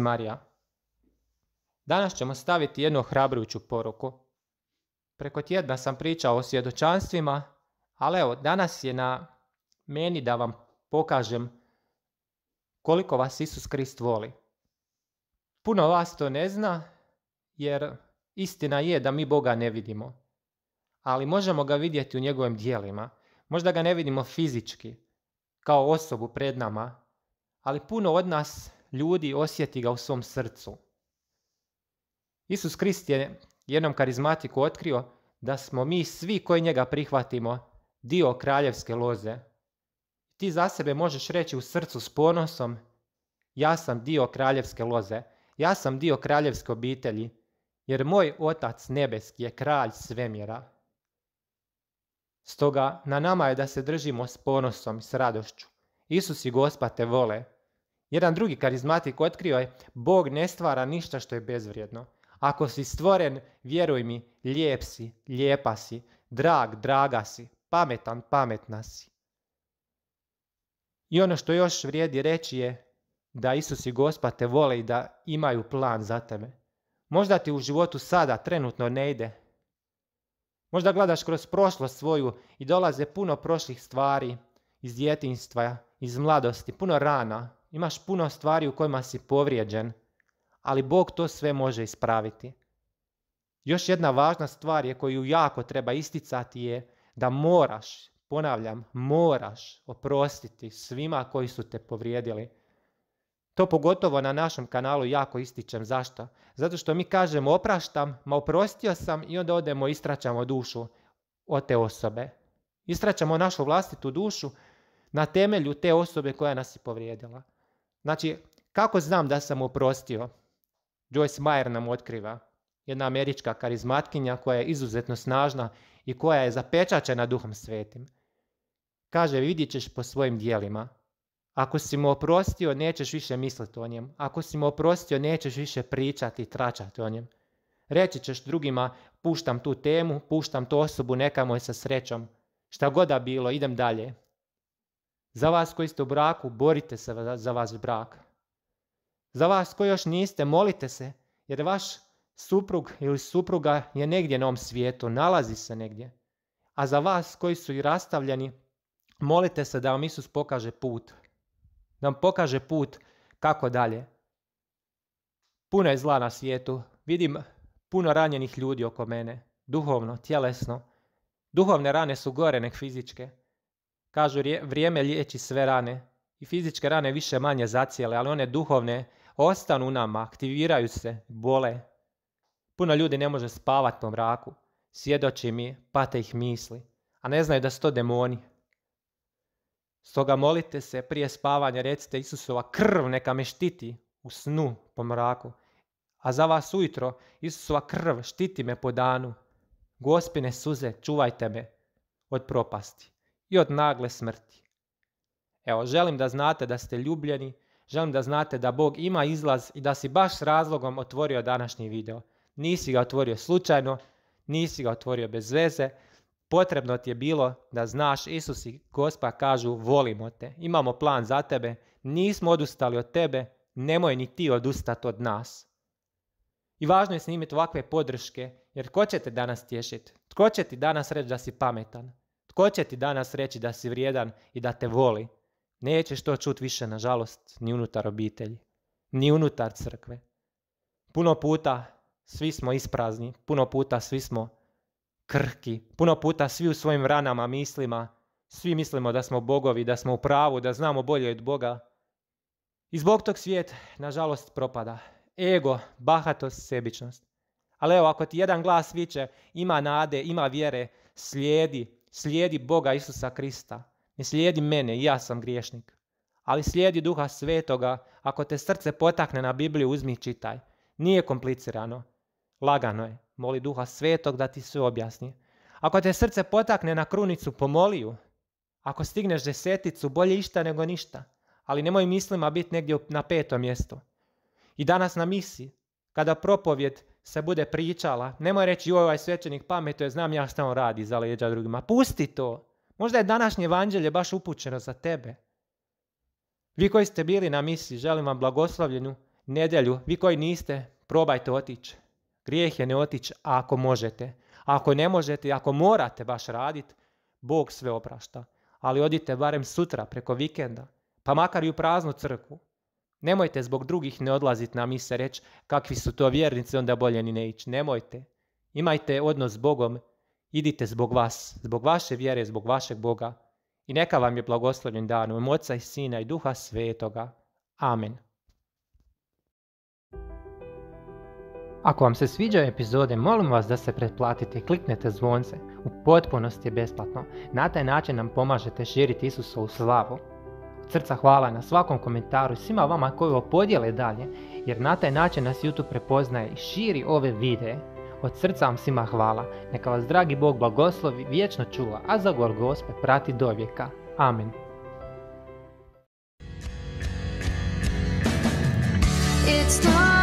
marija Danas ćemo staviti jednu ohrabrujuću poruku. Preko tjedna sam pričao o svjedočanstvima, ali evo, danas je na meni da vam pokažem koliko vas Isus Krist voli. Puno vas to ne zna, jer istina je da mi Boga ne vidimo. Ali možemo ga vidjeti u njegovim dijelima. Možda ga ne vidimo fizički, kao osobu pred nama, ali puno od nas ljudi osjeti ga u svom srcu. Isus Krist je jednom karizmatiku otkrio da smo mi svi koji njega prihvatimo dio kraljevske loze. Ti za sebe možeš reći u srcu s ponosom ja sam dio kraljevske loze, ja sam dio kraljevske obitelji, jer moj otac nebeski je kralj svemira. Stoga na nama je da se držimo s ponosom i s radošću. Isus i Gospa te vole, jedan drugi karizmatik otkrio je, Bog ne stvara ništa što je bezvrijedno. Ako si stvoren, vjeruj mi, lijep si, lijepa si, drag, draga si, pametan, pametna si. I ono što još vrijedi reći je da Isus i Gospa te vole i da imaju plan za tebe. Možda ti u životu sada trenutno ne ide. Možda gledaš kroz prošlost svoju i dolaze puno prošlih stvari iz djetinstva, iz mladosti, puno rana, Imaš puno stvari u kojima si povrijeđen, ali Bog to sve može ispraviti. Još jedna važna stvar je koju jako treba isticati je da moraš, ponavljam, moraš oprostiti svima koji su te povrijedili. To pogotovo na našem kanalu jako ističem. Zašto? Zato što mi kažemo opraštam, ma oprostio sam i onda odemo istraćamo dušu od te osobe. Istraćamo našu vlastitu dušu na temelju te osobe koja nas je povrijedila. Znači, kako znam da sam oprostio? Joyce Meyer nam otkriva, jedna američka karizmatkinja koja je izuzetno snažna i koja je zapečačena duhom svetim. Kaže, vidit ćeš po svojim dijelima. Ako si mu oprostio, nećeš više misliti o njemu. Ako si mu oprostio, nećeš više pričati i tračati o njem. Reći ćeš drugima, puštam tu temu, puštam tu osobu, nekamo je sa srećom. Šta god da bilo, idem dalje. Za vas koji ste u braku, borite se za vas brak. Za vas koji još niste, molite se, jer vaš suprug ili supruga je negdje na ovom svijetu, nalazi se negdje. A za vas koji su i rastavljeni, molite se da vam Isus pokaže put. Da vam pokaže put kako dalje. Puno je zla na svijetu. Vidim puno ranjenih ljudi oko mene. Duhovno, tjelesno. Duhovne rane su gore nek fizičke. Kažu, vrijeme liječi sve rane. I fizičke rane više manje zacijele, ali one duhovne ostanu u nama, aktiviraju se, bole. Puno ljudi ne može spavati po mraku. Svjedoči mi, pate ih misli. A ne znaju da su to demoni. Stoga molite se prije spavanja, recite Isusova krv neka me štiti u snu po mraku. A za vas ujutro Isusova krv štiti me po danu. Gospine suze, čuvajte me od propasti i od nagle smrti. Evo, želim da znate da ste ljubljeni, želim da znate da Bog ima izlaz i da si baš s razlogom otvorio današnji video. Nisi ga otvorio slučajno, nisi ga otvorio bez veze, potrebno ti je bilo da znaš Isus i Gospa kažu volimo te, imamo plan za tebe, nismo odustali od tebe, nemoj ni ti odustati od nas. I važno je snimiti ovakve podrške, jer ko će te danas tješiti? Tko će ti danas reći da si pametan? Tko će ti danas reći da si vrijedan i da te voli? Nećeš to čut više, nažalost, ni unutar obitelji, ni unutar crkve. Puno puta svi smo isprazni, puno puta svi smo krhki, puno puta svi u svojim ranama, mislima, svi mislimo da smo bogovi, da smo u pravu, da znamo bolje od Boga. I zbog tog svijet, nažalost, propada. Ego, bahatost, sebičnost. Ali evo, ako ti jedan glas viče, ima nade, ima vjere, slijedi, slijedi Boga Isusa Krista. Ne slijedi mene, ja sam griješnik. Ali slijedi duha svetoga, ako te srce potakne na Bibliju, uzmi i čitaj. Nije komplicirano, lagano je. Moli duha svetog da ti sve objasni. Ako te srce potakne na krunicu, pomoli ju. Ako stigneš deseticu, bolje išta nego ništa. Ali nemoj mislima biti negdje na petom mjestu. I danas na misi, kada propovjed se bude pričala, nemoj reći joj ovaj svećenik pametuje, znam ja šta on radi za leđa drugima. Pusti to. Možda je današnje evanđelje baš upućeno za tebe. Vi koji ste bili na misi, želim vam blagoslavljenu nedjelju. Vi koji niste, probajte otići. Grijeh je ne otići ako možete. Ako ne možete, ako morate baš raditi, Bog sve oprašta. Ali odite barem sutra, preko vikenda, pa makar i u praznu crkvu. Nemojte zbog drugih ne odlaziti na mise reći kakvi su to vjernici, onda bolje ni ne ići. Nemojte. Imajte odnos s Bogom. Idite zbog vas, zbog vaše vjere, zbog vašeg Boga. I neka vam je blagoslovljen dan u moca i Sina i Duha Svetoga. Amen. Ako vam se sviđaju epizode, molim vas da se pretplatite i kliknete zvonce. U potpunosti je besplatno. Na taj način nam pomažete širiti Isusovu slavu srca hvala na svakom komentaru i svima vama koji ovo podijele dalje, jer na taj način nas YouTube prepoznaje i širi ove videe. Od srca vam svima hvala, neka vas dragi Bog blagoslovi, vječno čuva, a za gospe prati do vijeka. Amen. It's time.